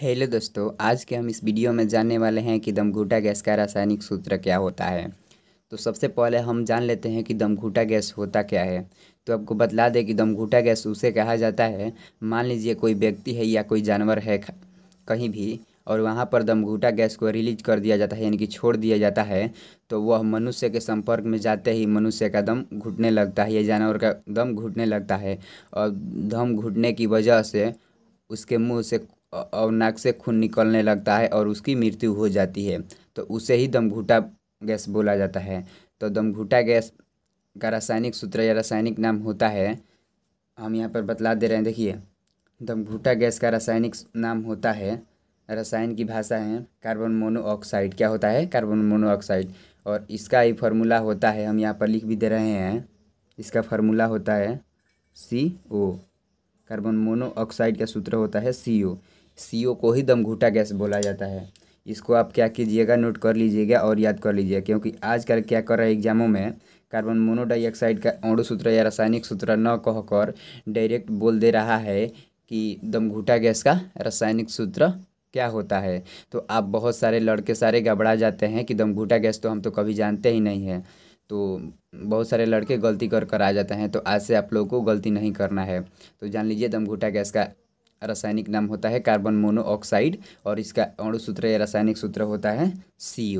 hello दोस्तों आज के हम इस वीडियो में जानने वाले हैं कि दमघूटा गैस का रासायनिक सूत्र क्या होता है तो सबसे पहले हम जान लेते हैं कि दमघूटा गैस होता क्या है तो आपको बतला दें कि दमघूटा गैस उसे कहा जाता है मान लीजिए कोई व्यक्ति है या कोई जानवर है कहीं भी और वहाँ पर दमघूटा गैस को रिलीज कर दिया जाता है यानी कि छोड़ दिया जाता है तो वह मनुष्य के संपर्क में जाते ही मनुष्य का दम घुटने लगता है या जानवर का दम घुटने लगता है और दम घुटने की वजह से उसके मुंह से और नाक से खून निकलने लगता है और उसकी मृत्यु हो जाती है तो उसे ही दमघुटा गैस बोला जाता है तो दमघुटा गैस का रासायनिक सूत्र या रासायनिक नाम होता है हम यहाँ पर बतला दे रहे हैं देखिए दमघुटा गैस का रासायनिक नाम होता है रसायन की भाषा है कार्बन मोनोऑक्साइड क्या होता है कार्बन मोनोऑक्साइड और इसका ही फार्मूला होता है हम यहाँ पर लिख भी दे रहे हैं इसका फार्मूला होता है सी ओ कार्बन मोनोऑक्साइड का सूत्र होता है सी ओ सी ओ को ही दम घुटा गैस बोला जाता है इसको आप क्या कीजिएगा नोट कर लीजिएगा और याद कर लीजिएगा क्योंकि आजकल क्या कर रहा है एग्जामों में कार्बन मोनोडाइऑक्साइड का अणु सूत्र या रासायनिक सूत्र न कहकर डायरेक्ट बोल दे रहा है कि दमघूटा गैस का रासायनिक सूत्र क्या होता है तो आप बहुत सारे लड़के सारे घबरा जाते हैं कि दमघूटा गैस तो हम तो कभी जानते ही नहीं हैं तो बहुत सारे लड़के गलती कर कर आ जाते हैं तो आज से आप लोगों को गलती नहीं करना है तो जान लीजिए दमघूटा गैस का रासायनिक नाम होता है कार्बन मोनोऑक्साइड और इसका अणुसूत्र या रासायनिक सूत्र होता है सी